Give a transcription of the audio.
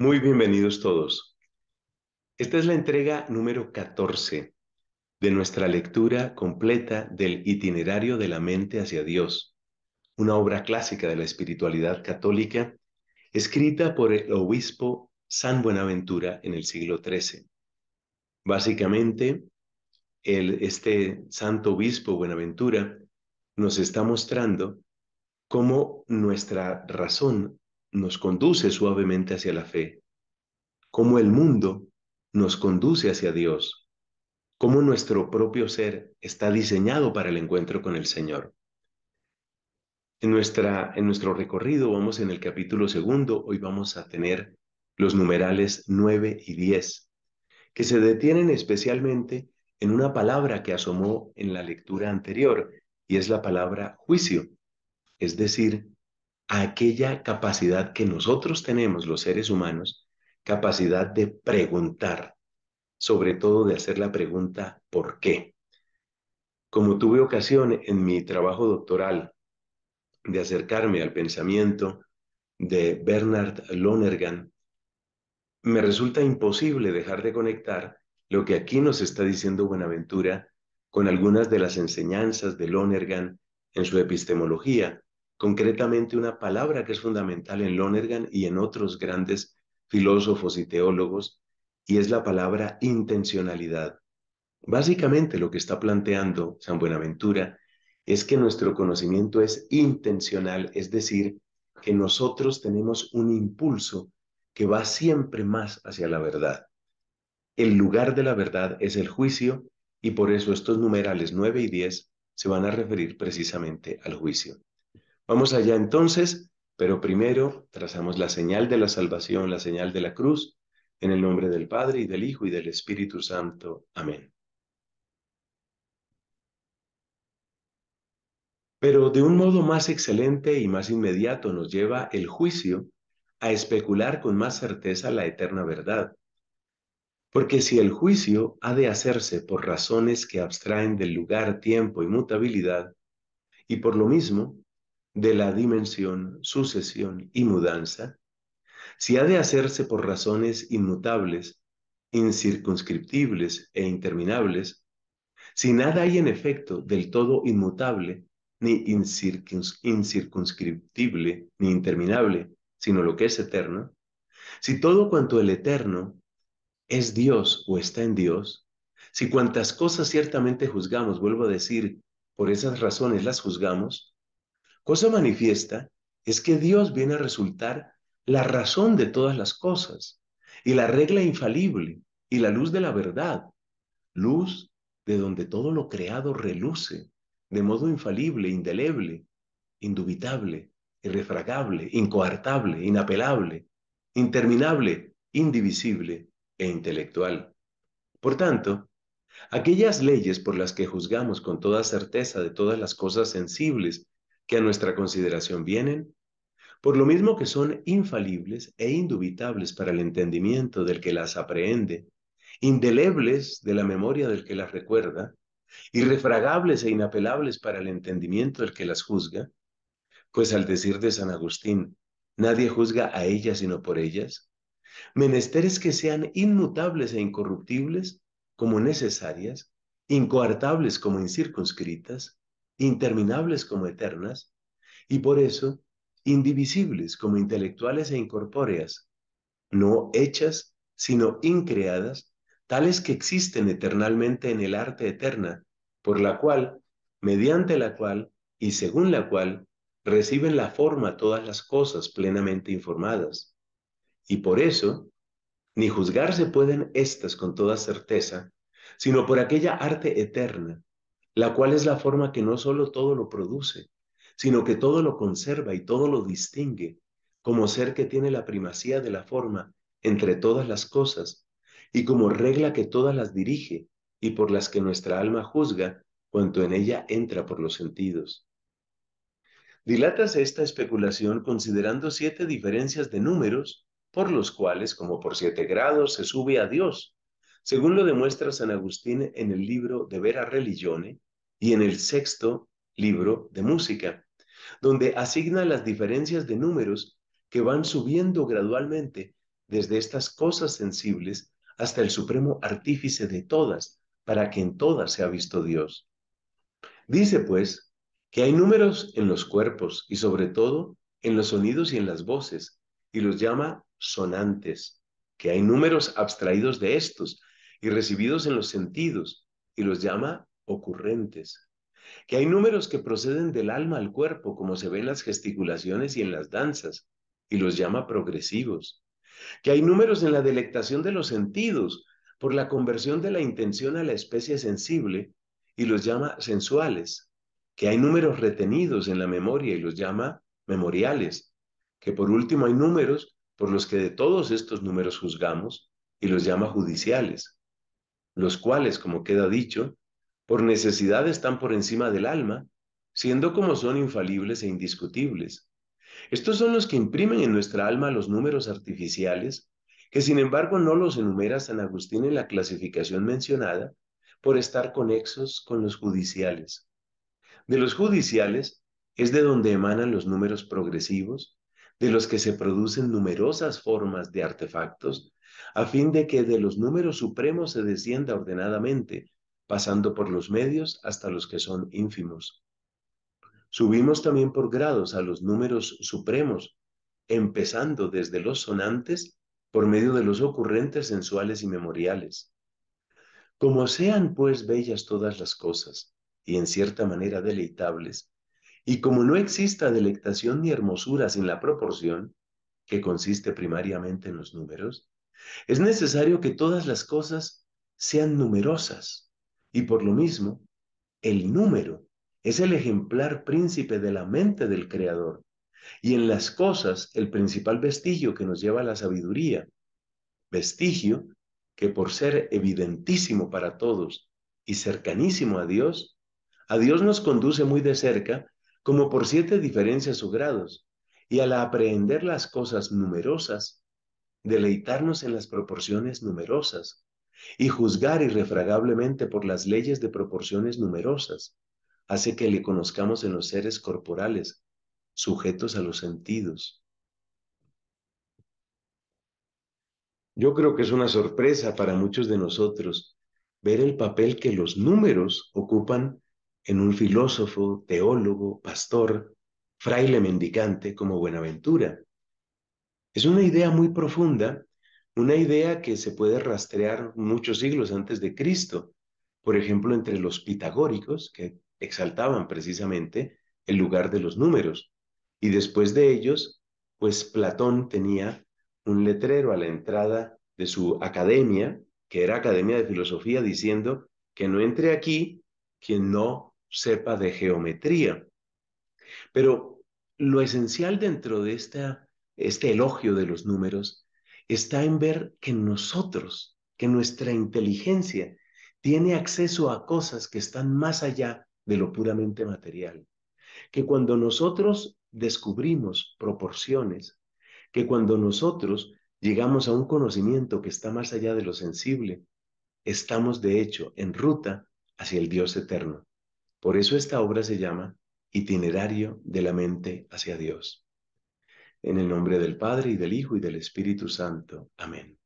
Muy bienvenidos todos. Esta es la entrega número 14 de nuestra lectura completa del itinerario de la mente hacia Dios, una obra clásica de la espiritualidad católica escrita por el obispo San Buenaventura en el siglo XIII. Básicamente, el, este santo obispo Buenaventura nos está mostrando cómo nuestra razón nos conduce suavemente hacia la fe, cómo el mundo nos conduce hacia Dios, cómo nuestro propio ser está diseñado para el encuentro con el Señor. En, nuestra, en nuestro recorrido vamos en el capítulo segundo, hoy vamos a tener los numerales 9 y 10, que se detienen especialmente en una palabra que asomó en la lectura anterior, y es la palabra juicio, es decir, aquella capacidad que nosotros tenemos los seres humanos, capacidad de preguntar, sobre todo de hacer la pregunta ¿por qué? Como tuve ocasión en mi trabajo doctoral de acercarme al pensamiento de Bernard Lonergan, me resulta imposible dejar de conectar lo que aquí nos está diciendo Buenaventura con algunas de las enseñanzas de Lonergan en su epistemología, concretamente una palabra que es fundamental en Lonergan y en otros grandes filósofos y teólogos, y es la palabra intencionalidad. Básicamente lo que está planteando San Buenaventura es que nuestro conocimiento es intencional, es decir, que nosotros tenemos un impulso que va siempre más hacia la verdad. El lugar de la verdad es el juicio y por eso estos numerales 9 y 10 se van a referir precisamente al juicio. Vamos allá entonces, pero primero trazamos la señal de la salvación, la señal de la cruz, en el nombre del Padre y del Hijo y del Espíritu Santo. Amén. Pero de un modo más excelente y más inmediato nos lleva el juicio a especular con más certeza la eterna verdad. Porque si el juicio ha de hacerse por razones que abstraen del lugar, tiempo y mutabilidad, y por lo mismo de la dimensión, sucesión y mudanza, si ha de hacerse por razones inmutables, incircunscriptibles e interminables, si nada hay en efecto del todo inmutable, ni incircunscriptible, ni interminable, sino lo que es eterno, si todo cuanto el eterno es Dios o está en Dios, si cuantas cosas ciertamente juzgamos, vuelvo a decir, por esas razones las juzgamos, Cosa manifiesta es que Dios viene a resultar la razón de todas las cosas y la regla infalible y la luz de la verdad, luz de donde todo lo creado reluce de modo infalible, indeleble, indubitable, irrefragable, incoartable, inapelable, interminable, indivisible e intelectual. Por tanto, aquellas leyes por las que juzgamos con toda certeza de todas las cosas sensibles que a nuestra consideración vienen, por lo mismo que son infalibles e indubitables para el entendimiento del que las aprehende, indelebles de la memoria del que las recuerda, irrefragables e inapelables para el entendimiento del que las juzga, pues al decir de San Agustín, nadie juzga a ellas sino por ellas, menesteres que sean inmutables e incorruptibles como necesarias, incoartables como incircunscritas, interminables como eternas, y por eso indivisibles como intelectuales e incorpóreas, no hechas, sino increadas, tales que existen eternalmente en el arte eterna, por la cual, mediante la cual y según la cual, reciben la forma todas las cosas plenamente informadas. Y por eso, ni juzgarse pueden éstas con toda certeza, sino por aquella arte eterna la cual es la forma que no solo todo lo produce, sino que todo lo conserva y todo lo distingue como ser que tiene la primacía de la forma entre todas las cosas y como regla que todas las dirige y por las que nuestra alma juzga cuanto en ella entra por los sentidos. Dilatas esta especulación considerando siete diferencias de números por los cuales, como por siete grados, se sube a Dios, según lo demuestra San Agustín en el libro de Vera Religione y en el sexto libro de Música, donde asigna las diferencias de números que van subiendo gradualmente desde estas cosas sensibles hasta el supremo artífice de todas, para que en todas sea visto Dios. Dice pues que hay números en los cuerpos y sobre todo en los sonidos y en las voces, y los llama sonantes, que hay números abstraídos de estos, y recibidos en los sentidos y los llama ocurrentes. Que hay números que proceden del alma al cuerpo, como se ve en las gesticulaciones y en las danzas, y los llama progresivos. Que hay números en la delectación de los sentidos, por la conversión de la intención a la especie sensible, y los llama sensuales. Que hay números retenidos en la memoria y los llama memoriales. Que por último hay números por los que de todos estos números juzgamos y los llama judiciales los cuales, como queda dicho, por necesidad están por encima del alma, siendo como son infalibles e indiscutibles. Estos son los que imprimen en nuestra alma los números artificiales, que sin embargo no los enumera San Agustín en la clasificación mencionada, por estar conexos con los judiciales. De los judiciales es de donde emanan los números progresivos, de los que se producen numerosas formas de artefactos, a fin de que de los números supremos se descienda ordenadamente, pasando por los medios hasta los que son ínfimos. Subimos también por grados a los números supremos, empezando desde los sonantes por medio de los ocurrentes sensuales y memoriales. Como sean pues bellas todas las cosas, y en cierta manera deleitables, y como no exista delectación ni hermosura sin la proporción, que consiste primariamente en los números, es necesario que todas las cosas sean numerosas. Y por lo mismo, el número es el ejemplar príncipe de la mente del Creador. Y en las cosas, el principal vestigio que nos lleva a la sabiduría. Vestigio que por ser evidentísimo para todos y cercanísimo a Dios, a Dios nos conduce muy de cerca como por siete diferencias o grados, y al aprehender las cosas numerosas, deleitarnos en las proporciones numerosas, y juzgar irrefragablemente por las leyes de proporciones numerosas, hace que le conozcamos en los seres corporales, sujetos a los sentidos. Yo creo que es una sorpresa para muchos de nosotros ver el papel que los números ocupan en un filósofo, teólogo, pastor, fraile mendicante como Buenaventura. Es una idea muy profunda, una idea que se puede rastrear muchos siglos antes de Cristo, por ejemplo, entre los pitagóricos, que exaltaban precisamente el lugar de los números. Y después de ellos, pues Platón tenía un letrero a la entrada de su academia, que era Academia de Filosofía, diciendo que no entre aquí quien no sepa de geometría. Pero lo esencial dentro de este elogio de los números está en ver que nosotros, que nuestra inteligencia tiene acceso a cosas que están más allá de lo puramente material. Que cuando nosotros descubrimos proporciones, que cuando nosotros llegamos a un conocimiento que está más allá de lo sensible, estamos de hecho en ruta hacia el Dios eterno. Por eso esta obra se llama Itinerario de la mente hacia Dios. En el nombre del Padre y del Hijo y del Espíritu Santo. Amén.